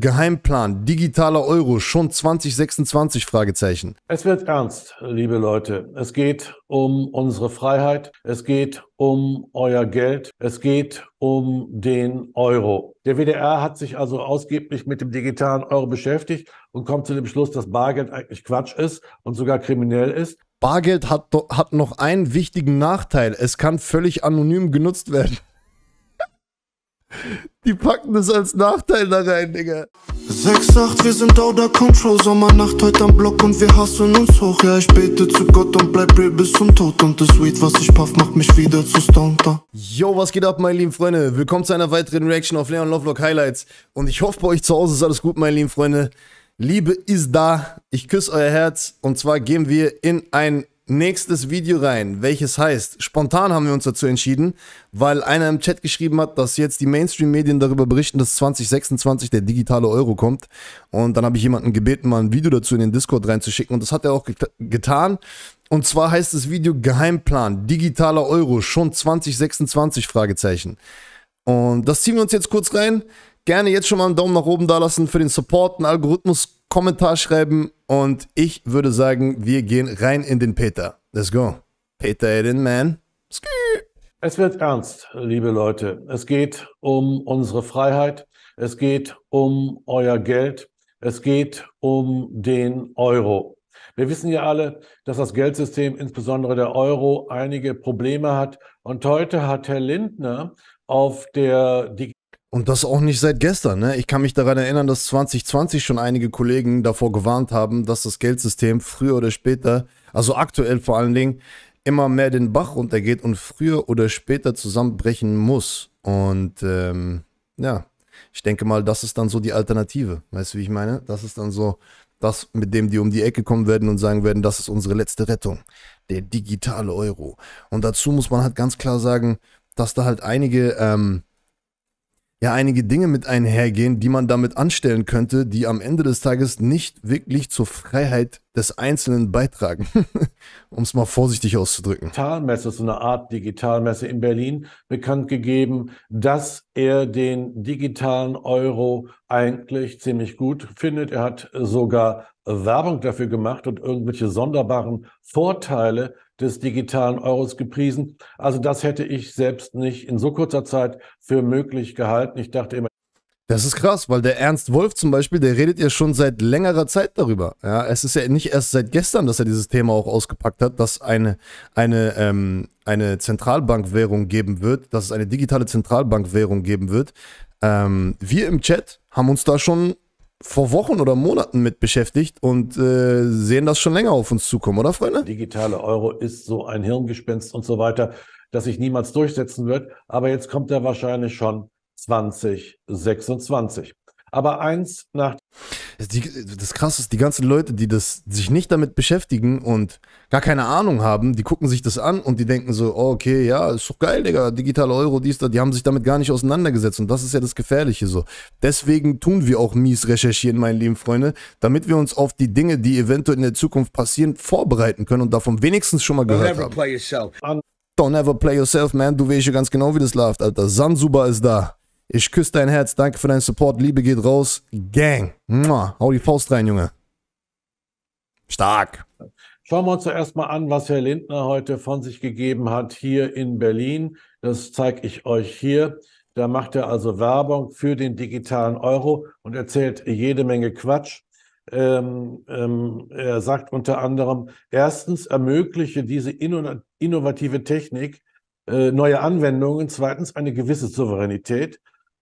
Geheimplan, digitaler Euro, schon 2026? Fragezeichen. Es wird ernst, liebe Leute. Es geht um unsere Freiheit. Es geht um euer Geld. Es geht um den Euro. Der WDR hat sich also ausgeblich mit dem digitalen Euro beschäftigt und kommt zu dem Schluss, dass Bargeld eigentlich Quatsch ist und sogar kriminell ist. Bargeld hat, hat noch einen wichtigen Nachteil. Es kann völlig anonym genutzt werden. Die packen das als Nachteil da rein, Digga. 6-8, wir sind Outer Control, Sommernacht heute am Block und wir hassen uns hoch. Ja, ich bete zu Gott und bleib real bis zum Tod. Und das Weed, was ich puff, macht mich wieder zu Stunter. Yo, was geht ab, meine lieben Freunde? Willkommen zu einer weiteren Reaction auf Leon Lovelock Highlights. Und ich hoffe, bei euch zu Hause ist alles gut, meine lieben Freunde. Liebe ist da. Ich küsse euer Herz. Und zwar gehen wir in ein nächstes Video rein, welches heißt, spontan haben wir uns dazu entschieden, weil einer im Chat geschrieben hat, dass jetzt die Mainstream-Medien darüber berichten, dass 2026 der digitale Euro kommt. Und dann habe ich jemanden gebeten, mal ein Video dazu in den Discord reinzuschicken. Und das hat er auch get getan. Und zwar heißt das Video Geheimplan, digitaler Euro, schon 2026, Fragezeichen. Und das ziehen wir uns jetzt kurz rein. Gerne jetzt schon mal einen Daumen nach oben da lassen für den Support, einen Algorithmus, Kommentar schreiben und ich würde sagen, wir gehen rein in den Peter. Let's go. Peter Eden Man. Ski. Es wird ernst, liebe Leute. Es geht um unsere Freiheit. Es geht um euer Geld. Es geht um den Euro. Wir wissen ja alle, dass das Geldsystem, insbesondere der Euro, einige Probleme hat. Und heute hat Herr Lindner auf der und das auch nicht seit gestern. Ne? Ich kann mich daran erinnern, dass 2020 schon einige Kollegen davor gewarnt haben, dass das Geldsystem früher oder später, also aktuell vor allen Dingen, immer mehr den Bach runtergeht und früher oder später zusammenbrechen muss. Und ähm, ja, ich denke mal, das ist dann so die Alternative. Weißt du, wie ich meine? Das ist dann so das, mit dem die um die Ecke kommen werden und sagen werden, das ist unsere letzte Rettung. Der digitale Euro. Und dazu muss man halt ganz klar sagen, dass da halt einige... Ähm, ja einige Dinge mit einhergehen, die man damit anstellen könnte, die am Ende des Tages nicht wirklich zur Freiheit des Einzelnen beitragen, um es mal vorsichtig auszudrücken. Digitalmesse, so eine Art Digitalmesse in Berlin, bekannt gegeben, dass er den digitalen Euro eigentlich ziemlich gut findet. Er hat sogar Werbung dafür gemacht und irgendwelche sonderbaren Vorteile des digitalen Euros gepriesen. Also das hätte ich selbst nicht in so kurzer Zeit für möglich gehalten. Ich dachte immer, das ist krass, weil der Ernst Wolf zum Beispiel, der redet ja schon seit längerer Zeit darüber. Ja, es ist ja nicht erst seit gestern, dass er dieses Thema auch ausgepackt hat, dass eine, eine, ähm, eine Zentralbankwährung geben wird, dass es eine digitale Zentralbankwährung geben wird. Ähm, wir im Chat haben uns da schon vor Wochen oder Monaten mit beschäftigt und äh, sehen das schon länger auf uns zukommen, oder Freunde? Digitale Euro ist so ein Hirngespinst und so weiter, das sich niemals durchsetzen wird. Aber jetzt kommt er wahrscheinlich schon 2026. Aber eins nach die, das Krasse ist, die ganzen Leute, die das, sich nicht damit beschäftigen und gar keine Ahnung haben, die gucken sich das an und die denken so, oh, okay, ja, ist doch geil, Digga, digitaler Euro, dies, da, die haben sich damit gar nicht auseinandergesetzt und das ist ja das Gefährliche so. Deswegen tun wir auch mies recherchieren, meine lieben Freunde, damit wir uns auf die Dinge, die eventuell in der Zukunft passieren, vorbereiten können und davon wenigstens schon mal gehört haben. Don't ever play yourself, man. Du weißt ja ganz genau, wie das läuft, Alter. Sansuba ist da. Ich küsse dein Herz. Danke für deinen Support. Liebe geht raus. Gang. Mua. Hau die Faust rein, Junge. Stark. Schauen wir uns zuerst mal an, was Herr Lindner heute von sich gegeben hat hier in Berlin. Das zeige ich euch hier. Da macht er also Werbung für den digitalen Euro und erzählt jede Menge Quatsch. Ähm, ähm, er sagt unter anderem, erstens ermögliche diese innovative Technik äh, neue Anwendungen, zweitens eine gewisse Souveränität,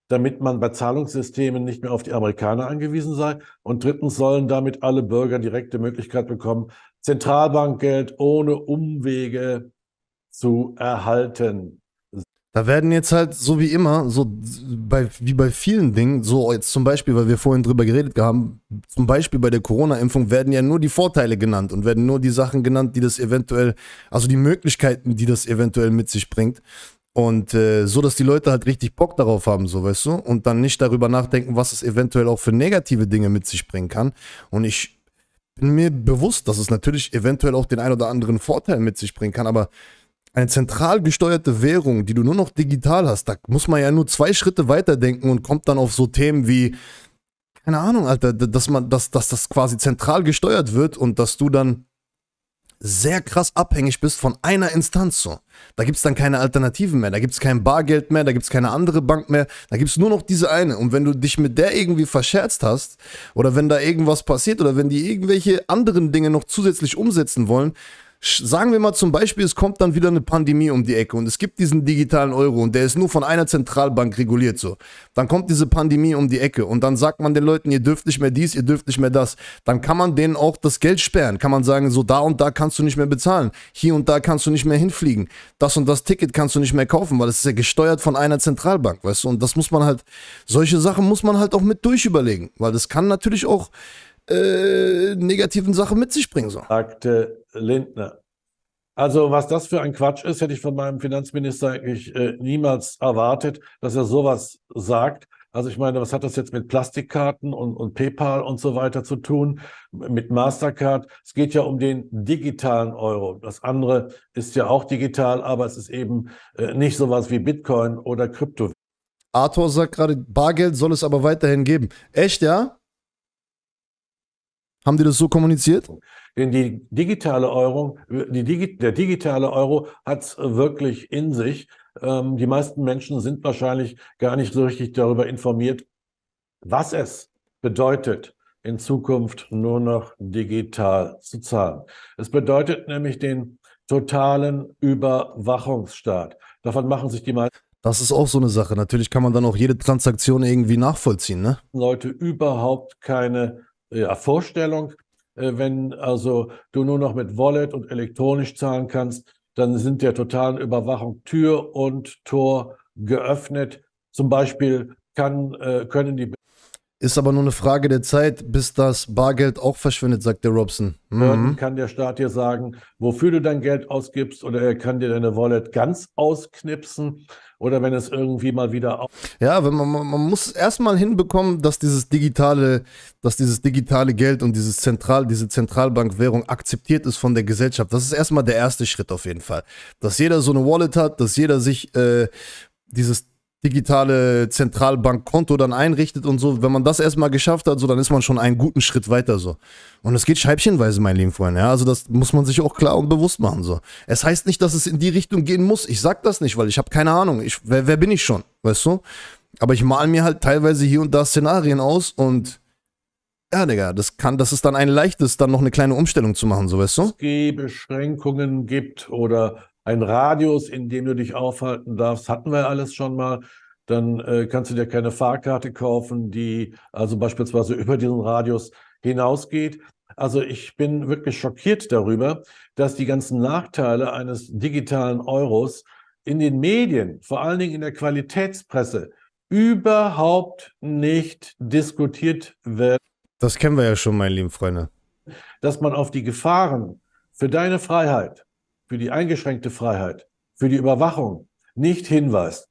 damit man bei Zahlungssystemen nicht mehr auf die Amerikaner angewiesen sei. Und drittens sollen damit alle Bürger direkte Möglichkeit bekommen, Zentralbankgeld ohne Umwege zu erhalten. Da werden jetzt halt, so wie immer, so bei, wie bei vielen Dingen, so jetzt zum Beispiel, weil wir vorhin drüber geredet haben, zum Beispiel bei der Corona-Impfung werden ja nur die Vorteile genannt und werden nur die Sachen genannt, die das eventuell, also die Möglichkeiten, die das eventuell mit sich bringt. Und äh, so, dass die Leute halt richtig Bock darauf haben, so weißt du, und dann nicht darüber nachdenken, was es eventuell auch für negative Dinge mit sich bringen kann. Und ich bin mir bewusst, dass es natürlich eventuell auch den ein oder anderen Vorteil mit sich bringen kann, aber eine zentral gesteuerte Währung, die du nur noch digital hast, da muss man ja nur zwei Schritte weiterdenken und kommt dann auf so Themen wie, keine Ahnung, Alter, dass man, dass, dass das quasi zentral gesteuert wird und dass du dann sehr krass abhängig bist von einer Instanz so. Da gibt es dann keine Alternativen mehr, da gibt es kein Bargeld mehr, da gibt es keine andere Bank mehr, da gibt es nur noch diese eine. Und wenn du dich mit der irgendwie verscherzt hast oder wenn da irgendwas passiert oder wenn die irgendwelche anderen Dinge noch zusätzlich umsetzen wollen, Sagen wir mal zum Beispiel, es kommt dann wieder eine Pandemie um die Ecke und es gibt diesen digitalen Euro und der ist nur von einer Zentralbank reguliert so. Dann kommt diese Pandemie um die Ecke und dann sagt man den Leuten, ihr dürft nicht mehr dies, ihr dürft nicht mehr das. Dann kann man denen auch das Geld sperren. Kann man sagen, so da und da kannst du nicht mehr bezahlen. Hier und da kannst du nicht mehr hinfliegen. Das und das Ticket kannst du nicht mehr kaufen, weil es ist ja gesteuert von einer Zentralbank, weißt du. Und das muss man halt, solche Sachen muss man halt auch mit durchüberlegen, weil das kann natürlich auch äh, negativen Sachen mit sich bringen. So. Sagte Lindner. Also was das für ein Quatsch ist, hätte ich von meinem Finanzminister eigentlich äh, niemals erwartet, dass er sowas sagt. Also ich meine, was hat das jetzt mit Plastikkarten und, und PayPal und so weiter zu tun, mit Mastercard? Es geht ja um den digitalen Euro. Das andere ist ja auch digital, aber es ist eben äh, nicht sowas wie Bitcoin oder Krypto. Arthur sagt gerade, Bargeld soll es aber weiterhin geben. Echt, ja? Haben die das so kommuniziert? Denn die digitale Euro, die Digi der digitale Euro hat es wirklich in sich. Ähm, die meisten Menschen sind wahrscheinlich gar nicht so richtig darüber informiert, was es bedeutet, in Zukunft nur noch digital zu zahlen. Es bedeutet nämlich den totalen Überwachungsstaat. Davon machen sich die meisten. Das ist auch so eine Sache. Natürlich kann man dann auch jede Transaktion irgendwie nachvollziehen, ne? Leute überhaupt keine ja, äh, Vorstellung. Äh, wenn also du nur noch mit Wallet und elektronisch zahlen kannst, dann sind der totalen Überwachung Tür und Tor geöffnet. Zum Beispiel kann, äh, können die ist aber nur eine Frage der Zeit, bis das Bargeld auch verschwindet, sagt der Robson. Mhm. Dann kann der Staat dir sagen, wofür du dein Geld ausgibst, oder er kann dir deine Wallet ganz ausknipsen, oder wenn es irgendwie mal wieder auf. Ja, wenn man, man muss erstmal hinbekommen, dass dieses digitale, dass dieses digitale Geld und dieses Zentral, diese Zentralbankwährung akzeptiert ist von der Gesellschaft. Das ist erstmal der erste Schritt auf jeden Fall. Dass jeder so eine Wallet hat, dass jeder sich äh, dieses digitale Zentralbankkonto dann einrichtet und so, wenn man das erstmal geschafft hat, so dann ist man schon einen guten Schritt weiter so. Und es geht scheibchenweise, mein lieben Freunde, ja, also das muss man sich auch klar und bewusst machen so. Es heißt nicht, dass es in die Richtung gehen muss. Ich sag das nicht, weil ich habe keine Ahnung, ich wer, wer bin ich schon, weißt du? Aber ich mal mir halt teilweise hier und da Szenarien aus und ja, Digga, das kann, das ist dann ein leichtes, dann noch eine kleine Umstellung zu machen, so weißt du? Es gibt Beschränkungen gibt oder ein Radius, in dem du dich aufhalten darfst, hatten wir alles schon mal. Dann äh, kannst du dir keine Fahrkarte kaufen, die also beispielsweise über diesen Radius hinausgeht. Also ich bin wirklich schockiert darüber, dass die ganzen Nachteile eines digitalen Euros in den Medien, vor allen Dingen in der Qualitätspresse, überhaupt nicht diskutiert werden. Das kennen wir ja schon, meine lieben Freunde. Dass man auf die Gefahren für deine Freiheit, für die eingeschränkte Freiheit, für die Überwachung nicht hinweist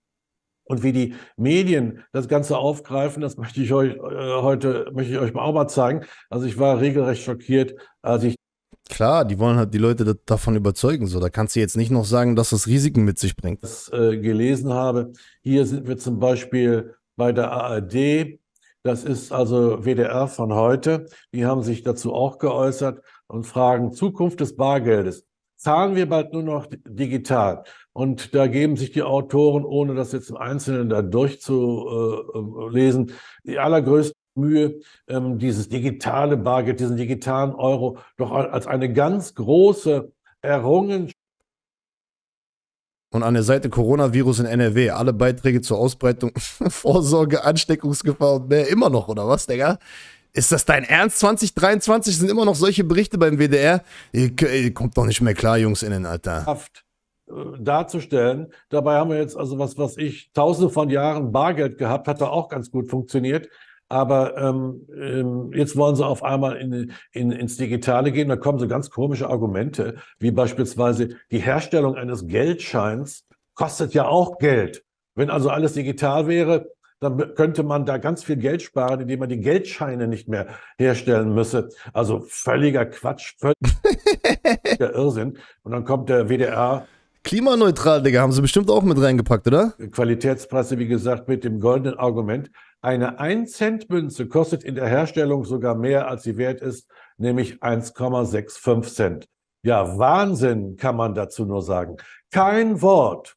und wie die Medien das Ganze aufgreifen, das möchte ich euch äh, heute, möchte ich euch mal auch mal zeigen. Also ich war regelrecht schockiert, als ich Klar, die wollen halt die Leute davon überzeugen. So, da kannst du jetzt nicht noch sagen, dass das Risiken mit sich bringt. Das äh, gelesen habe. Hier sind wir zum Beispiel bei der ARD. Das ist also WDR von heute. Die haben sich dazu auch geäußert und fragen Zukunft des Bargeldes zahlen wir bald nur noch digital. Und da geben sich die Autoren, ohne das jetzt im Einzelnen da durchzulesen, die allergrößte Mühe, ähm, dieses digitale Bargeld, diesen digitalen Euro doch als eine ganz große Errungenschaft und an der Seite Coronavirus in NRW. Alle Beiträge zur Ausbreitung, Vorsorge, Ansteckungsgefahr und mehr immer noch, oder was, Digga? Ist das dein Ernst? 2023 sind immer noch solche Berichte beim WDR? Ihr, ihr kommt doch nicht mehr klar, Jungs, in den Alter. Äh, darzustellen. Dabei haben wir jetzt also was, was ich tausende von Jahren Bargeld gehabt, hat da auch ganz gut funktioniert. Aber ähm, ähm, jetzt wollen sie auf einmal in, in, ins Digitale gehen. Da kommen so ganz komische Argumente, wie beispielsweise die Herstellung eines Geldscheins kostet ja auch Geld. Wenn also alles digital wäre, dann könnte man da ganz viel Geld sparen, indem man die Geldscheine nicht mehr herstellen müsse. Also völliger Quatsch, völliger Irrsinn. Und dann kommt der WDR. Klimaneutral, Digga, haben sie bestimmt auch mit reingepackt, oder? Qualitätspresse, wie gesagt, mit dem goldenen Argument. Eine 1-Cent-Münze kostet in der Herstellung sogar mehr, als sie wert ist, nämlich 1,65 Cent. Ja, Wahnsinn kann man dazu nur sagen. Kein Wort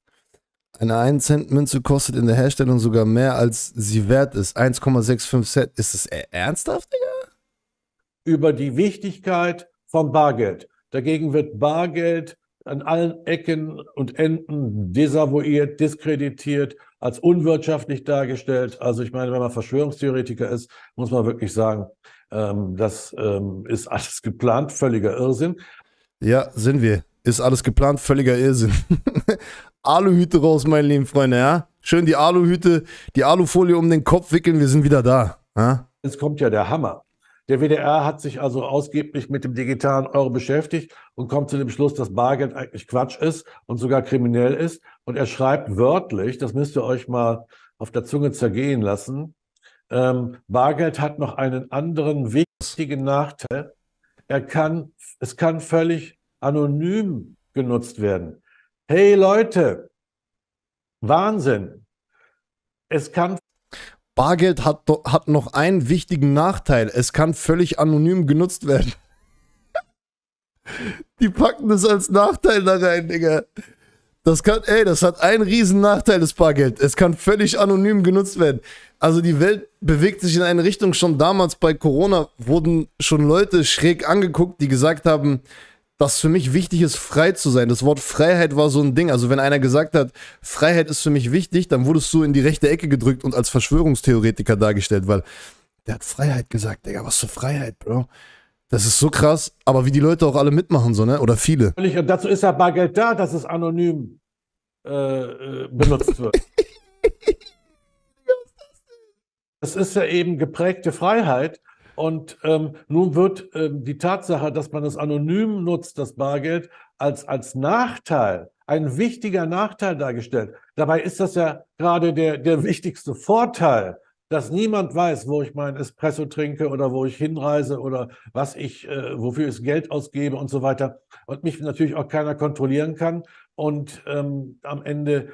eine 1 Cent Münze kostet in der Herstellung sogar mehr, als sie wert ist. 1,65 Cent. Ist das e- ernsthaft, Digga? Über die Wichtigkeit von Bargeld. Dagegen wird Bargeld an allen Ecken und Enden desavouiert, diskreditiert, als unwirtschaftlich dargestellt. Also ich meine, wenn man Verschwörungstheoretiker ist, muss man wirklich sagen, ähm, das ähm, ist alles geplant, völliger Irrsinn. Ja, sind wir. Ist alles geplant, völliger Irrsinn. Aluhüte raus, meine lieben Freunde, ja? Schön die Aluhüte, die Alufolie um den Kopf wickeln, wir sind wieder da. Ja? Jetzt kommt ja der Hammer. Der WDR hat sich also ausgeblich mit dem digitalen Euro beschäftigt und kommt zu dem Schluss, dass Bargeld eigentlich Quatsch ist und sogar kriminell ist. Und er schreibt wörtlich, das müsst ihr euch mal auf der Zunge zergehen lassen, ähm, Bargeld hat noch einen anderen wichtigen Nachteil. Er kann, es kann völlig anonym genutzt werden. Hey Leute, Wahnsinn. Es kann. Bargeld hat, hat noch einen wichtigen Nachteil. Es kann völlig anonym genutzt werden. Die packen das als Nachteil da rein, Digga. Das kann, ey, das hat einen riesen Nachteil, das Bargeld. Es kann völlig anonym genutzt werden. Also die Welt bewegt sich in eine Richtung. Schon damals bei Corona wurden schon Leute schräg angeguckt, die gesagt haben, dass für mich wichtig ist, frei zu sein. Das Wort Freiheit war so ein Ding. Also wenn einer gesagt hat, Freiheit ist für mich wichtig, dann wurdest du in die rechte Ecke gedrückt und als Verschwörungstheoretiker dargestellt, weil der hat Freiheit gesagt. Digga, was für Freiheit, Bro? Das ist so krass, aber wie die Leute auch alle mitmachen, so, ne? Oder viele. Und dazu ist ja Bargeld da, dass es anonym äh, äh benutzt wird. das ist ja eben geprägte Freiheit. Und ähm, nun wird ähm, die Tatsache, dass man das anonym nutzt, das Bargeld, als, als Nachteil, ein wichtiger Nachteil dargestellt. Dabei ist das ja gerade der, der wichtigste Vorteil, dass niemand weiß, wo ich mein Espresso trinke oder wo ich hinreise oder was ich, äh, wofür ich Geld ausgebe und so weiter. Und mich natürlich auch keiner kontrollieren kann. Und ähm, am Ende.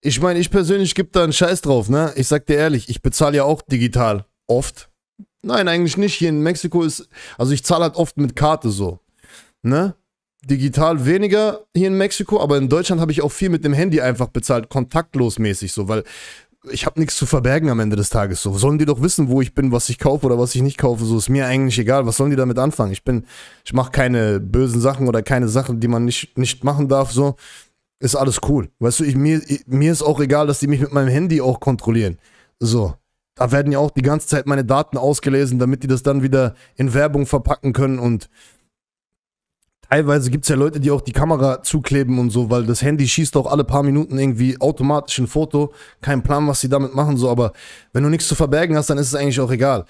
Ich meine, ich persönlich gebe da einen Scheiß drauf, ne? Ich sag dir ehrlich, ich bezahle ja auch digital. Oft. Nein, eigentlich nicht. Hier in Mexiko ist, also ich zahle halt oft mit Karte so. Ne? Digital weniger hier in Mexiko, aber in Deutschland habe ich auch viel mit dem Handy einfach bezahlt, kontaktlos mäßig so, weil ich habe nichts zu verbergen am Ende des Tages. So sollen die doch wissen, wo ich bin, was ich kaufe oder was ich nicht kaufe. So ist mir eigentlich egal. Was sollen die damit anfangen? Ich bin, ich mache keine bösen Sachen oder keine Sachen, die man nicht nicht machen darf. So ist alles cool. Weißt du, ich, mir mir ist auch egal, dass die mich mit meinem Handy auch kontrollieren. So da werden ja auch die ganze Zeit meine Daten ausgelesen, damit die das dann wieder in Werbung verpacken können und teilweise gibt es ja Leute, die auch die Kamera zukleben und so, weil das Handy schießt auch alle paar Minuten irgendwie automatisch ein Foto. Kein Plan, was sie damit machen, so, aber wenn du nichts zu verbergen hast, dann ist es eigentlich auch egal.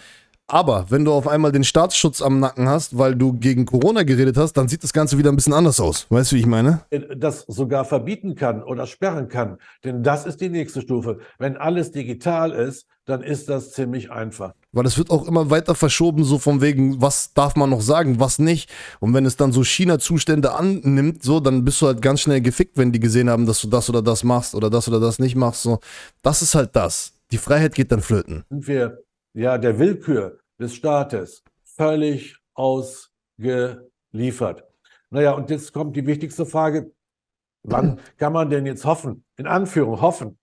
Aber wenn du auf einmal den Staatsschutz am Nacken hast, weil du gegen Corona geredet hast, dann sieht das Ganze wieder ein bisschen anders aus. Weißt du, wie ich meine? Äh, das sogar verbieten kann oder sperren kann. Denn das ist die nächste Stufe. Wenn alles digital ist, dann ist das ziemlich einfach. Weil es wird auch immer weiter verschoben, so von wegen, was darf man noch sagen, was nicht. Und wenn es dann so China-Zustände annimmt, so, dann bist du halt ganz schnell gefickt, wenn die gesehen haben, dass du das oder das machst oder das oder das nicht machst. So. Das ist halt das. Die Freiheit geht dann flöten. Sind wir ja, der Willkür des Staates völlig ausgeliefert. Naja, und jetzt kommt die wichtigste Frage, wann kann man denn jetzt hoffen, in Anführung hoffen,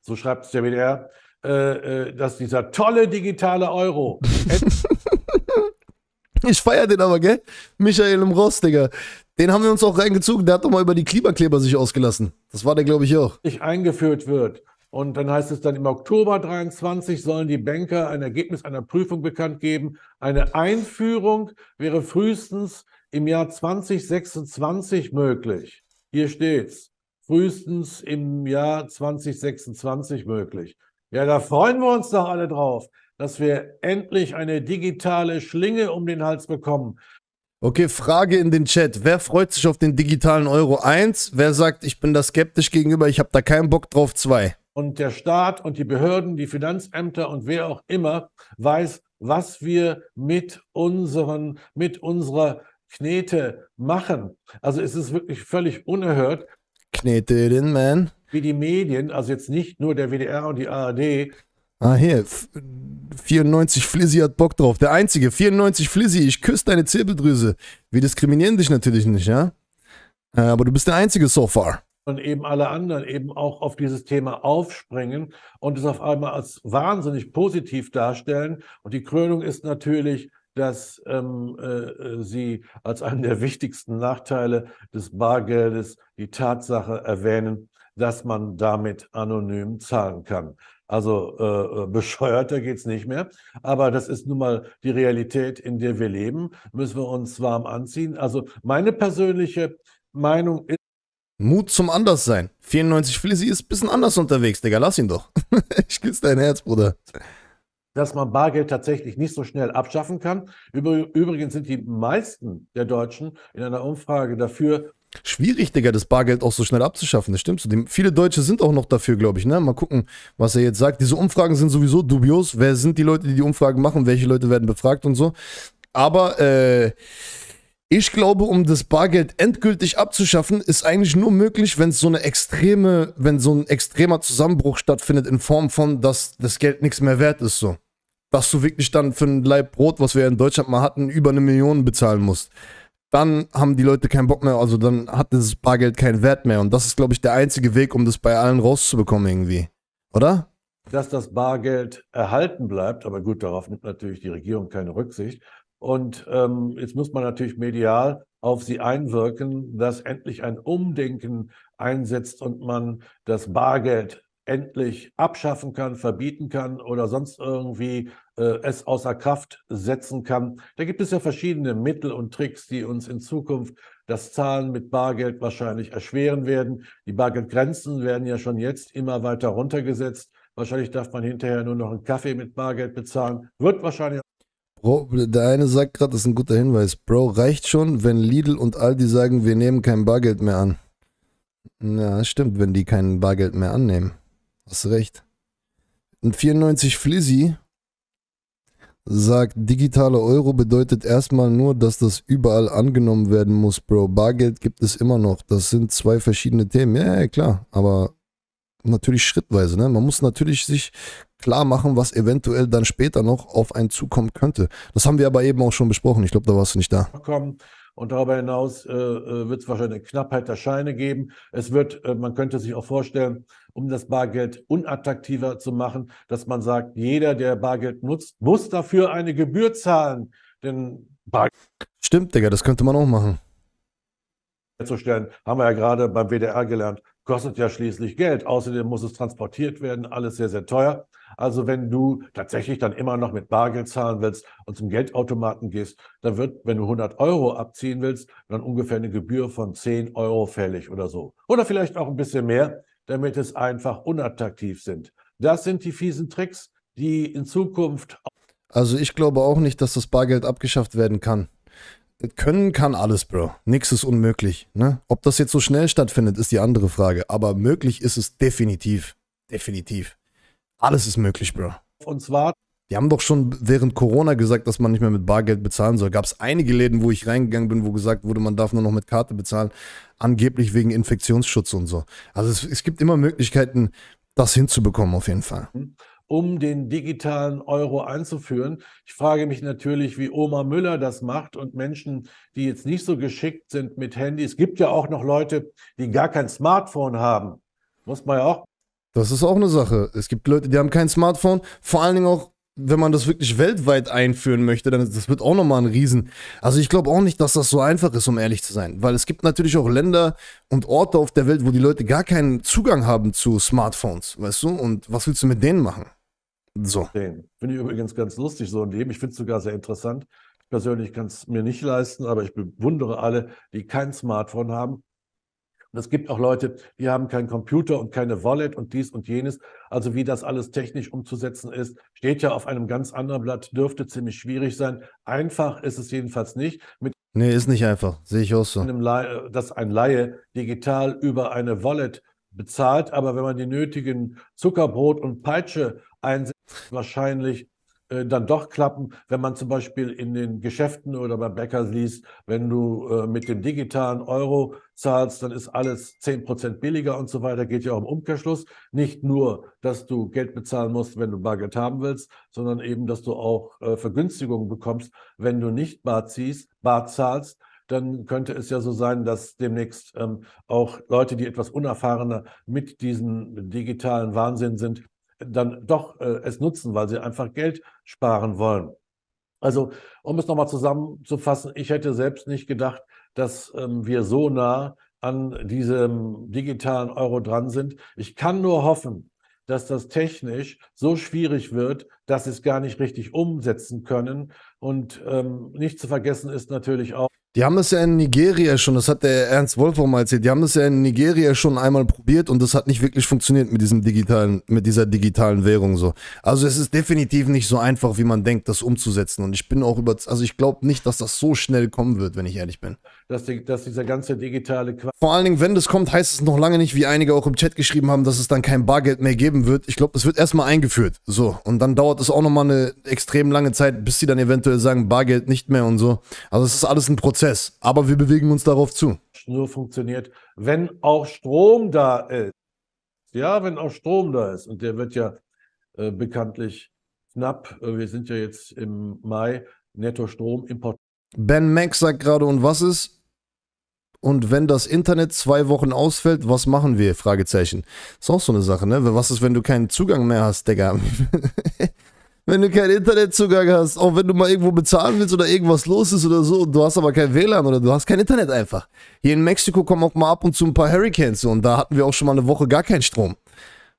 so schreibt es der WDR, äh, äh, dass dieser tolle digitale Euro... ich feiere den aber, gell? Michael im Rost, Digga. Den haben wir uns auch reingezogen. Der hat doch mal über die Klimakleber sich ausgelassen. Das war der, glaube ich, auch. Ich eingeführt wird. Und dann heißt es dann, im Oktober 23 sollen die Banker ein Ergebnis einer Prüfung bekannt geben. Eine Einführung wäre frühestens im Jahr 2026 möglich. Hier steht's. Frühestens im Jahr 2026 möglich. Ja, da freuen wir uns doch alle drauf, dass wir endlich eine digitale Schlinge um den Hals bekommen. Okay, Frage in den Chat. Wer freut sich auf den digitalen Euro 1? Wer sagt, ich bin da skeptisch gegenüber, ich habe da keinen Bock drauf 2? und der Staat und die Behörden, die Finanzämter und wer auch immer weiß, was wir mit unseren, mit unserer Knete machen. Also es ist wirklich völlig unerhört. Knete den Mann. Wie die Medien, also jetzt nicht nur der WDR und die ARD. Ah, hier, 94 Flizzy hat Bock drauf. Der einzige, 94 Flizzy, ich küsse deine Zirbeldrüse. Wir diskriminieren dich natürlich nicht, ja? Äh, aber du bist der einzige so far und eben alle anderen eben auch auf dieses Thema aufspringen und es auf einmal als wahnsinnig positiv darstellen. Und die Krönung ist natürlich, dass ähm, äh, äh sie als einen der wichtigsten Nachteile des Bargeldes die Tatsache erwähnen, dass man damit anonym zahlen kann. Also äh, äh bescheuerter geht es nicht mehr. Aber das ist nun mal die Realität, in der wir leben. Müssen wir uns warm anziehen. Also meine persönliche Meinung ist, Mut zum Anderssein. 94 Flizzy ist ein bisschen anders unterwegs, Digga. Lass ihn doch. ich küsse dein Herz, Bruder. Dass man Bargeld tatsächlich nicht so schnell abschaffen kann. Übrigens sind die meisten der Deutschen in einer Umfrage dafür. Schwierig, Digga, das Bargeld auch so schnell abzuschaffen. Das stimmt. Dem, viele Deutsche sind auch noch dafür, glaube ich. Ne? Mal gucken, was er jetzt sagt. Diese Umfragen sind sowieso dubios. Wer sind die Leute, die die Umfragen machen? Welche Leute werden befragt und so? Aber, äh. Ich glaube, um das Bargeld endgültig abzuschaffen, ist eigentlich nur möglich, wenn so eine extreme, wenn so ein extremer Zusammenbruch stattfindet in Form von, dass das Geld nichts mehr wert ist, so. Dass du wirklich dann für ein Leib Brot, was wir in Deutschland mal hatten, über eine Million bezahlen musst. Dann haben die Leute keinen Bock mehr, also dann hat dieses Bargeld keinen Wert mehr. Und das ist, glaube ich, der einzige Weg, um das bei allen rauszubekommen irgendwie. Oder? dass das Bargeld erhalten bleibt, aber gut, darauf nimmt natürlich die Regierung keine Rücksicht, und ähm, jetzt muss man natürlich medial auf sie einwirken, dass endlich ein Umdenken einsetzt und man das Bargeld endlich abschaffen kann, verbieten kann oder sonst irgendwie äh, es außer Kraft setzen kann. Da gibt es ja verschiedene Mittel und Tricks, die uns in Zukunft das Zahlen mit Bargeld wahrscheinlich erschweren werden. Die Bargeldgrenzen werden ja schon jetzt immer weiter runtergesetzt. Wahrscheinlich darf man hinterher nur noch einen Kaffee mit Bargeld bezahlen. Wird wahrscheinlich Bro, der eine sagt gerade, das ist ein guter Hinweis. Bro, reicht schon, wenn Lidl und Aldi sagen, wir nehmen kein Bargeld mehr an. Ja, stimmt, wenn die kein Bargeld mehr annehmen. Hast recht. Ein 94 Flizzy sagt, digitaler Euro bedeutet erstmal nur, dass das überall angenommen werden muss, Bro. Bargeld gibt es immer noch. Das sind zwei verschiedene Themen. Ja, ja klar. Aber natürlich schrittweise. Ne? Man muss natürlich sich klar machen, was eventuell dann später noch auf einen zukommen könnte. Das haben wir aber eben auch schon besprochen. Ich glaube, da warst du nicht da. Und darüber hinaus äh, äh wird es wahrscheinlich eine Knappheit der Scheine geben. Es wird, äh, man könnte sich auch vorstellen, um das Bargeld unattraktiver zu machen, dass man sagt, jeder, der Bargeld nutzt, muss dafür eine Gebühr zahlen. Denn Bargeld Stimmt, Digga, das könnte man auch machen. haben wir ja gerade beim WDR gelernt kostet ja schließlich Geld. Außerdem muss es transportiert werden, alles sehr, sehr teuer. Also wenn du tatsächlich dann immer noch mit Bargeld zahlen willst und zum Geldautomaten gehst, dann wird, wenn du 100 Euro abziehen willst, dann ungefähr eine Gebühr von 10 Euro fällig oder so. Oder vielleicht auch ein bisschen mehr, damit es einfach unattraktiv sind. Das sind die fiesen Tricks, die in Zukunft. Also ich glaube auch nicht, dass das Bargeld abgeschafft werden kann können kann alles, Bro. Nichts ist unmöglich. Ne? Ob das jetzt so schnell stattfindet, ist die andere Frage. Aber möglich ist es definitiv. Definitiv. Alles ist möglich, Bro. Und zwar. Die haben doch schon während Corona gesagt, dass man nicht mehr mit Bargeld bezahlen soll. Gab es einige Läden, wo ich reingegangen bin, wo gesagt wurde, man darf nur noch mit Karte bezahlen, angeblich wegen Infektionsschutz und so. Also es, es gibt immer Möglichkeiten, das hinzubekommen auf jeden Fall. Mhm um den digitalen Euro einzuführen. Ich frage mich natürlich, wie Oma Müller das macht und Menschen, die jetzt nicht so geschickt sind mit Handys. Es gibt ja auch noch Leute, die gar kein Smartphone haben. Muss man ja auch. Das ist auch eine Sache. Es gibt Leute, die haben kein Smartphone. Vor allen Dingen auch wenn man das wirklich weltweit einführen möchte, dann das wird auch nochmal ein Riesen. Also ich glaube auch nicht, dass das so einfach ist, um ehrlich zu sein. Weil es gibt natürlich auch Länder und Orte auf der Welt, wo die Leute gar keinen Zugang haben zu Smartphones, weißt du? Und was willst du mit denen machen? So. Finde ich übrigens ganz lustig, so ein Leben. Ich finde es sogar sehr interessant. Ich persönlich kann es mir nicht leisten, aber ich bewundere alle, die kein Smartphone haben. Und es gibt auch Leute, die haben keinen Computer und keine Wallet und dies und jenes. Also wie das alles technisch umzusetzen ist, steht ja auf einem ganz anderen Blatt, dürfte ziemlich schwierig sein. Einfach ist es jedenfalls nicht. Mit nee, ist nicht einfach. Sehe ich auch so. Einem Laie, dass ein Laie digital über eine Wallet bezahlt, aber wenn man die nötigen Zuckerbrot und Peitsche einsetzt, wahrscheinlich äh, dann doch klappen, wenn man zum Beispiel in den Geschäften oder bei Bäckers liest, wenn du äh, mit dem digitalen Euro zahlst, dann ist alles 10% billiger und so weiter, geht ja auch im Umkehrschluss. Nicht nur, dass du Geld bezahlen musst, wenn du Bargeld haben willst, sondern eben, dass du auch äh, Vergünstigungen bekommst, wenn du nicht bar, ziehst, bar zahlst, dann könnte es ja so sein, dass demnächst ähm, auch Leute, die etwas unerfahrener mit diesem digitalen Wahnsinn sind, dann doch äh, es nutzen, weil sie einfach Geld sparen wollen. Also, um es nochmal zusammenzufassen, ich hätte selbst nicht gedacht, dass ähm, wir so nah an diesem digitalen Euro dran sind. Ich kann nur hoffen, dass das technisch so schwierig wird, dass sie es gar nicht richtig umsetzen können. Und ähm, nicht zu vergessen ist natürlich auch, die haben das ja in Nigeria schon, das hat der Ernst Wolf auch mal erzählt, die haben das ja in Nigeria schon einmal probiert und das hat nicht wirklich funktioniert mit diesem digitalen, mit dieser digitalen Währung so. Also es ist definitiv nicht so einfach, wie man denkt, das umzusetzen. Und ich bin auch über, also ich glaube nicht, dass das so schnell kommen wird, wenn ich ehrlich bin dass, die, dass dieser ganze digitale Quatsch. Vor allen Dingen, wenn das kommt, heißt es noch lange nicht, wie einige auch im Chat geschrieben haben, dass es dann kein Bargeld mehr geben wird. Ich glaube, es wird erstmal eingeführt. So. Und dann dauert es auch nochmal eine extrem lange Zeit, bis sie dann eventuell sagen, Bargeld nicht mehr und so. Also es ist alles ein Prozess. Aber wir bewegen uns darauf zu. Nur funktioniert, wenn auch Strom da ist. Ja, wenn auch Strom da ist. Und der wird ja äh, bekanntlich knapp. Äh, wir sind ja jetzt im Mai. Netto Strom import. Ben Mack sagt gerade, und was ist? und wenn das Internet zwei Wochen ausfällt, was machen wir? Fragezeichen. Ist auch so eine Sache, ne? Was ist, wenn du keinen Zugang mehr hast, Digga? wenn du keinen Internetzugang hast, auch wenn du mal irgendwo bezahlen willst oder irgendwas los ist oder so, du hast aber kein WLAN oder du hast kein Internet einfach. Hier in Mexiko kommen auch mal ab und zu ein paar Hurricanes und da hatten wir auch schon mal eine Woche gar keinen Strom.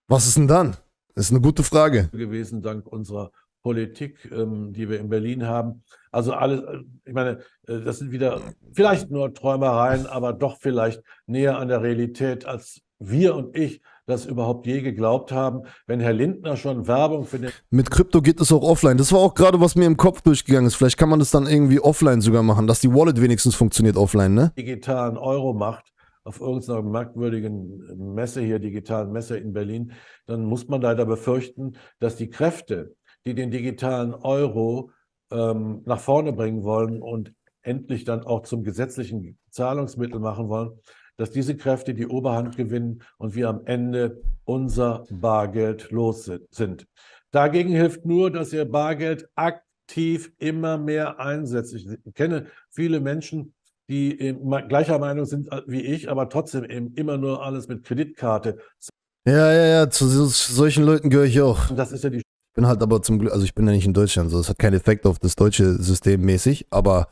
Was ist denn dann? Das ist eine gute Frage. Gewesen dank unserer Politik, ähm, die wir in Berlin haben. Also alles, äh, ich meine, äh, das sind wieder vielleicht nur Träumereien, aber doch vielleicht näher an der Realität, als wir und ich das überhaupt je geglaubt haben, wenn Herr Lindner schon Werbung für den... Mit Krypto geht es auch offline. Das war auch gerade, was mir im Kopf durchgegangen ist. Vielleicht kann man das dann irgendwie offline sogar machen, dass die Wallet wenigstens funktioniert offline, ne? Digitalen Euro macht, auf irgendeiner merkwürdigen Messe hier, digitalen Messe in Berlin, dann muss man leider befürchten, dass die Kräfte, die den digitalen Euro ähm, nach vorne bringen wollen und endlich dann auch zum gesetzlichen Zahlungsmittel machen wollen, dass diese Kräfte die Oberhand gewinnen und wir am Ende unser Bargeld los sind. Dagegen hilft nur, dass ihr Bargeld aktiv immer mehr einsetzt. Ich kenne viele Menschen, die gleicher Meinung sind äh, wie ich, aber trotzdem eben immer nur alles mit Kreditkarte. Ja, ja, ja, zu solchen Leuten gehöre ich auch. Das ist ja die bin halt aber zum Glück, also ich bin ja nicht in Deutschland, so es hat keinen Effekt auf das deutsche System mäßig, aber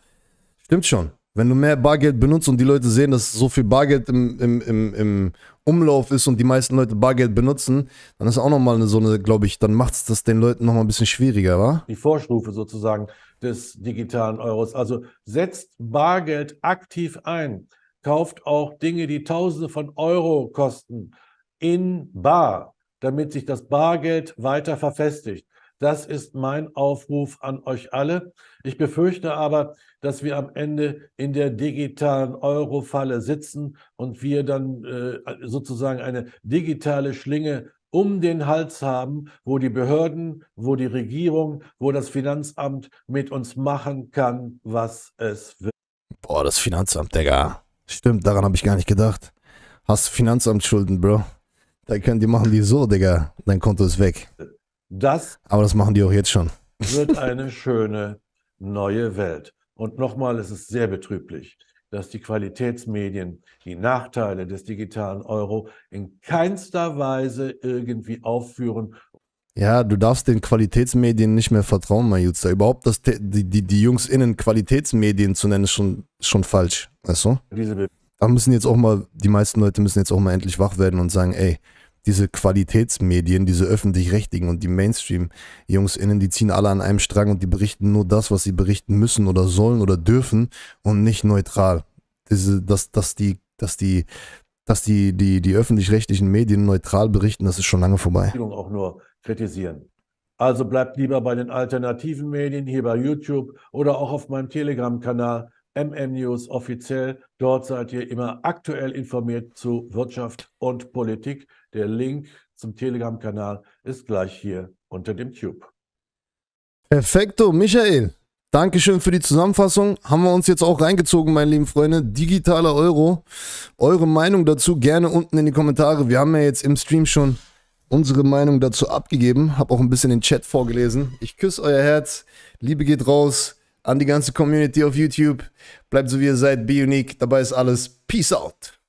stimmt schon. Wenn du mehr Bargeld benutzt und die Leute sehen, dass so viel Bargeld im, im, im, im Umlauf ist und die meisten Leute Bargeld benutzen, dann ist auch nochmal eine, so eine, glaube ich, dann macht es das den Leuten nochmal ein bisschen schwieriger, wa? Die Vorstufe sozusagen des digitalen Euros. Also setzt Bargeld aktiv ein, kauft auch Dinge, die Tausende von Euro kosten, in Bar damit sich das Bargeld weiter verfestigt. Das ist mein Aufruf an euch alle. Ich befürchte aber, dass wir am Ende in der digitalen Euro-Falle sitzen und wir dann äh, sozusagen eine digitale Schlinge um den Hals haben, wo die Behörden, wo die Regierung, wo das Finanzamt mit uns machen kann, was es will. Boah, das Finanzamt, Digga. Stimmt, daran habe ich gar nicht gedacht. Hast Finanzamtsschulden, Bro? Da können die machen die so, Digga. Dein Konto ist weg. Das. Aber das machen die auch jetzt schon. Wird eine schöne neue Welt. Und nochmal, es ist sehr betrüblich, dass die Qualitätsmedien die Nachteile des digitalen Euro in keinster Weise irgendwie aufführen. Ja, du darfst den Qualitätsmedien nicht mehr vertrauen, Majuza. Überhaupt dass die, die, die JungsInnen Qualitätsmedien zu nennen, ist schon, schon falsch. Weißt du? Diese Be müssen jetzt auch mal, die meisten Leute müssen jetzt auch mal endlich wach werden und sagen, ey, diese Qualitätsmedien, diese öffentlich-rechtlichen und die Mainstream-JungsInnen, die ziehen alle an einem Strang und die berichten nur das, was sie berichten müssen oder sollen oder dürfen und nicht neutral. Diese, dass, dass die, dass die, dass die, die, die öffentlich-rechtlichen Medien neutral berichten, das ist schon lange vorbei. Auch nur kritisieren. Also bleibt lieber bei den alternativen Medien, hier bei YouTube oder auch auf meinem Telegram-Kanal. MM News offiziell. Dort seid ihr immer aktuell informiert zu Wirtschaft und Politik. Der Link zum Telegram-Kanal ist gleich hier unter dem Tube. Perfekto, Michael. Dankeschön für die Zusammenfassung. Haben wir uns jetzt auch reingezogen, meine lieben Freunde. Digitaler Euro. Eure Meinung dazu gerne unten in die Kommentare. Wir haben ja jetzt im Stream schon unsere Meinung dazu abgegeben. Hab auch ein bisschen den Chat vorgelesen. Ich küsse euer Herz. Liebe geht raus an die ganze Community auf YouTube. Bleibt so wie ihr seid, be unique, dabei ist alles. Peace out.